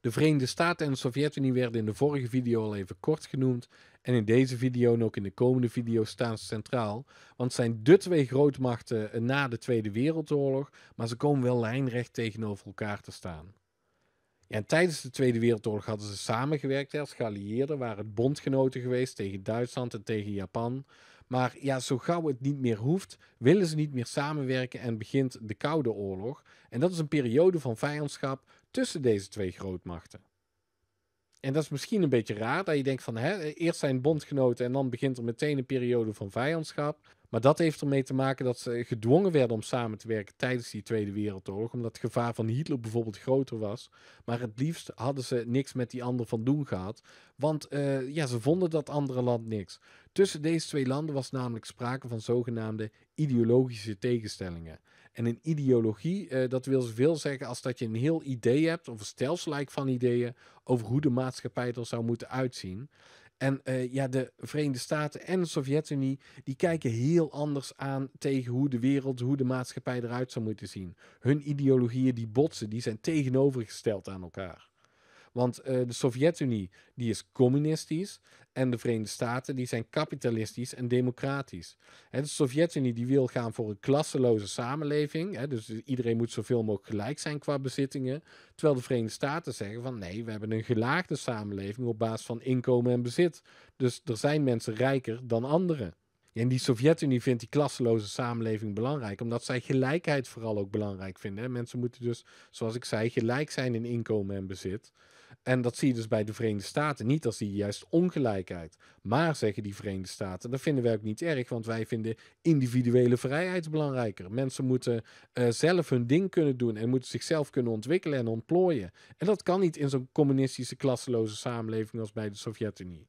De Verenigde Staten en de Sovjet-Unie werden in de vorige video al even kort genoemd. En in deze video en ook in de komende video staan ze centraal. Want zijn de twee grootmachten eh, na de Tweede Wereldoorlog. Maar ze komen wel lijnrecht tegenover elkaar te staan. en tijdens de Tweede Wereldoorlog hadden ze samengewerkt als geallieerden. Waren het bondgenoten geweest tegen Duitsland en tegen Japan. Maar ja, zo gauw het niet meer hoeft, willen ze niet meer samenwerken en begint de Koude Oorlog. En dat is een periode van vijandschap tussen deze twee grootmachten. En dat is misschien een beetje raar, dat je denkt van hè, eerst zijn bondgenoten en dan begint er meteen een periode van vijandschap. Maar dat heeft ermee te maken dat ze gedwongen werden om samen te werken tijdens die Tweede Wereldoorlog. Omdat het gevaar van Hitler bijvoorbeeld groter was. Maar het liefst hadden ze niks met die ander van doen gehad. Want eh, ja, ze vonden dat andere land niks. Tussen deze twee landen was namelijk sprake van zogenaamde ideologische tegenstellingen. En een ideologie, eh, dat wil zoveel zeggen als dat je een heel idee hebt, of een stelsel van ideeën, over hoe de maatschappij er zou moeten uitzien. En eh, ja, de Verenigde Staten en de Sovjet-Unie, die kijken heel anders aan tegen hoe de wereld, hoe de maatschappij eruit zou moeten zien. Hun ideologieën die botsen, die zijn tegenovergesteld aan elkaar. Want eh, de Sovjet-Unie die is communistisch en de Verenigde Staten die zijn kapitalistisch en democratisch. En de Sovjet-Unie die wil gaan voor een klasseloze samenleving, dus iedereen moet zoveel mogelijk gelijk zijn qua bezittingen, terwijl de Verenigde Staten zeggen van nee, we hebben een gelaagde samenleving op basis van inkomen en bezit. Dus er zijn mensen rijker dan anderen. En die Sovjet-Unie vindt die klasseloze samenleving belangrijk, omdat zij gelijkheid vooral ook belangrijk vinden. Mensen moeten dus, zoals ik zei, gelijk zijn in inkomen en bezit. En dat zie je dus bij de Verenigde Staten niet, als die juist ongelijkheid. Maar zeggen die Verenigde Staten, dat vinden wij ook niet erg, want wij vinden individuele vrijheid belangrijker. Mensen moeten eh, zelf hun ding kunnen doen en moeten zichzelf kunnen ontwikkelen en ontplooien. En dat kan niet in zo'n communistische klasseloze samenleving als bij de Sovjet-Unie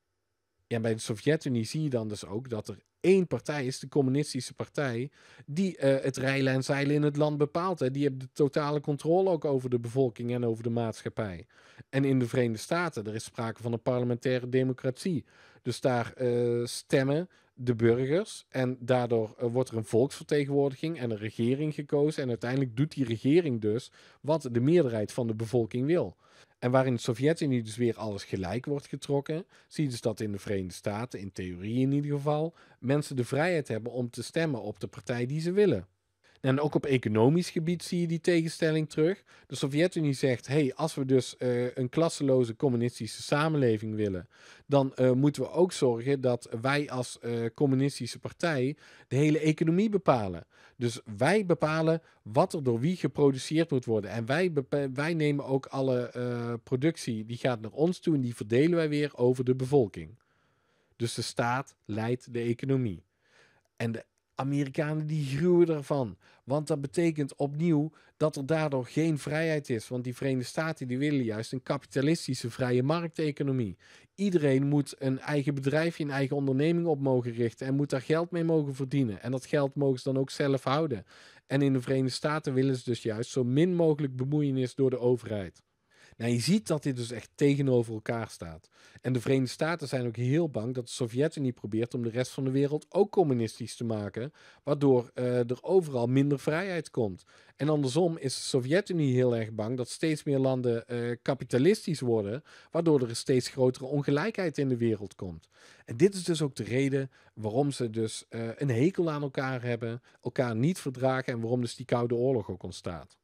ja, bij de Sovjet-Unie zie je dan dus ook dat er één partij is, de Communistische Partij, die eh, het rijlen en zeilen in het land bepaalt. Hè. Die hebben de totale controle ook over de bevolking en over de maatschappij. En in de Verenigde Staten, er is sprake van een parlementaire democratie. Dus daar eh, stemmen de burgers. En daardoor eh, wordt er een volksvertegenwoordiging en een regering gekozen. En uiteindelijk doet die regering dus wat de meerderheid van de bevolking wil. En waarin de Sovjet-Unie dus weer alles gelijk wordt getrokken, zie je dus dat in de Verenigde Staten, in theorie in ieder geval, mensen de vrijheid hebben om te stemmen op de partij die ze willen. En ook op economisch gebied zie je die tegenstelling terug. De Sovjet-Unie zegt: hey, als we dus eh, een klasseloze communistische samenleving willen, dan eh, moeten we ook zorgen dat wij als eh, communistische partij de hele economie bepalen. Dus wij bepalen wat er door wie geproduceerd moet worden. En wij, wij nemen ook alle productie die gaat naar ons toe en die verdelen wij weer over de bevolking. Dus de staat leidt de economie. En de Amerikanen die gruwen ervan. Want dat betekent opnieuw dat er daardoor geen vrijheid is. Want die Verenigde Staten die willen juist een kapitalistische vrije markteconomie. Iedereen moet een eigen bedrijfje, een eigen onderneming op mogen richten. En moet daar geld mee mogen verdienen. En dat geld mogen ze dan ook zelf houden. En in de Verenigde Staten willen ze dus juist zo min mogelijk bemoeienis door de overheid. Nou, je ziet dat dit dus echt tegenover elkaar staat. En de Verenigde Staten zijn ook heel bang dat de Sovjet-Unie probeert om de rest van de wereld ook communistisch te maken, waardoor eh, er overal minder vrijheid komt. En andersom is de Sovjet-Unie heel erg bang dat steeds meer landen eh, kapitalistisch worden, waardoor er een steeds grotere ongelijkheid in de wereld komt. En dit is dus ook de reden waarom ze dus eh, een hekel aan elkaar hebben, elkaar niet verdragen en waarom dus die Koude Oorlog ook ontstaat.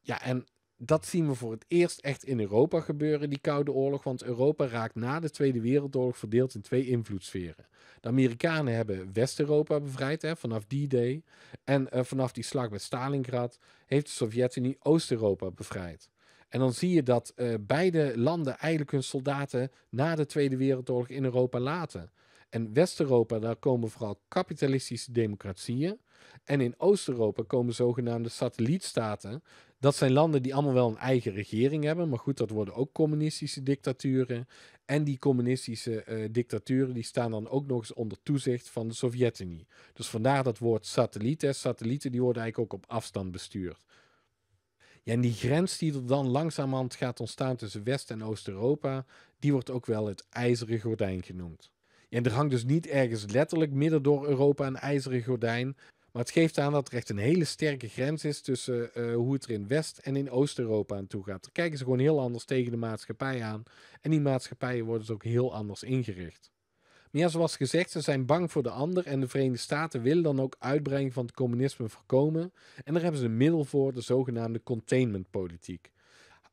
Ja, en dat zien we voor het eerst echt in Europa gebeuren, die Koude Oorlog. Want Europa raakt na de Tweede Wereldoorlog verdeeld in twee invloedssferen. De Amerikanen hebben West-Europa bevrijd hè, vanaf die day. En eh, vanaf die slag bij Stalingrad heeft de Sovjet-Unie Oost-Europa bevrijd. En dan zie je dat eh, beide landen eigenlijk hun soldaten na de Tweede Wereldoorlog in Europa laten. En West-Europa, daar komen vooral kapitalistische democratieën. En in Oost-Europa komen zogenaamde satellietstaten. Dat zijn landen die allemaal wel een eigen regering hebben. Maar goed, dat worden ook communistische dictaturen. En die communistische eh, dictaturen die staan dan ook nog eens onder toezicht van de Sovjet-Unie. Dus vandaar dat woord satellieten. Satellieten die worden eigenlijk ook op afstand bestuurd. Ja, en die grens die er dan langzamerhand gaat ontstaan tussen West- en Oost-Europa, die wordt ook wel het ijzeren gordijn genoemd. En er hangt dus niet ergens letterlijk midden door Europa een ijzeren gordijn. Maar het geeft aan dat er echt een hele sterke grens is tussen eh, hoe het er in West- en in Oost-Europa aan toe gaat. Daar kijken ze gewoon heel anders tegen de maatschappij aan. En die maatschappijen worden dus ook heel anders ingericht. Maar ja, zoals gezegd, ze zijn bang voor de ander en de Verenigde Staten willen dan ook uitbreiding van het communisme voorkomen. En daar hebben ze een middel voor, de zogenaamde containmentpolitiek.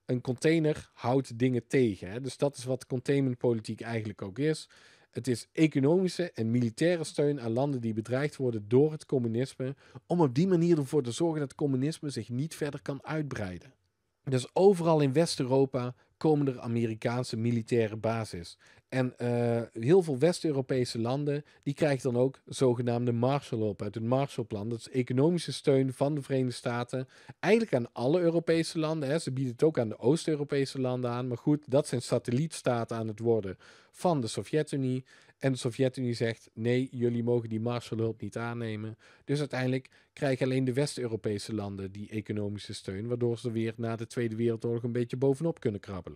Een container houdt dingen tegen. Hè? Dus dat is wat containmentpolitiek eigenlijk ook is. Het is economische en militaire steun aan landen die bedreigd worden door het communisme, om op die manier ervoor te zorgen dat het communisme zich niet verder kan uitbreiden. Dus overal in West-Europa komen er Amerikaanse militaire bases. En eh, heel veel West-Europese landen, die krijgen dan ook zogenaamde Marshallhulp uit het Marshallplan. Dat is economische steun van de Verenigde Staten, eigenlijk aan alle Europese landen. Hè. Ze bieden het ook aan de Oost-Europese landen aan. Maar goed, dat zijn satellietstaten aan het worden van de Sovjet-Unie. En de Sovjet-Unie zegt, nee, jullie mogen die Marshallhulp niet aannemen. Dus uiteindelijk krijgen alleen de West-Europese landen die economische steun, waardoor ze weer na de Tweede Wereldoorlog een beetje bovenop kunnen krabben.